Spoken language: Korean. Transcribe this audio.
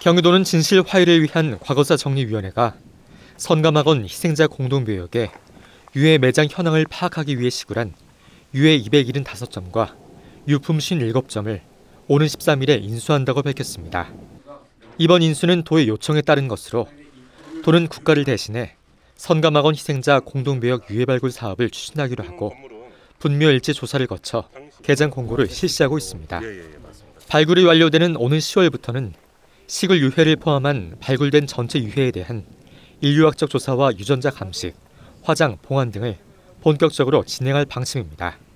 경기도는 진실 화해를 위한 과거사 정리위원회가 선감학원 희생자 공동묘역에 유해 매장 현황을 파악하기 위해 시굴한 유해 275점과 유품 57점을 오는 13일에 인수한다고 밝혔습니다. 이번 인수는 도의 요청에 따른 것으로 도는 국가를 대신해 선감학원 희생자 공동묘역 유해 발굴 사업을 추진하기로 하고 분묘일지 조사를 거쳐 개장 공고를 실시하고 있습니다. 예, 예, 예, 발굴이 완료되는 오는 10월부터는 식을 유해를 포함한 발굴된 전체 유해에 대한 인류학적 조사와 유전자 감식, 화장, 봉안 등을 본격적으로 진행할 방침입니다.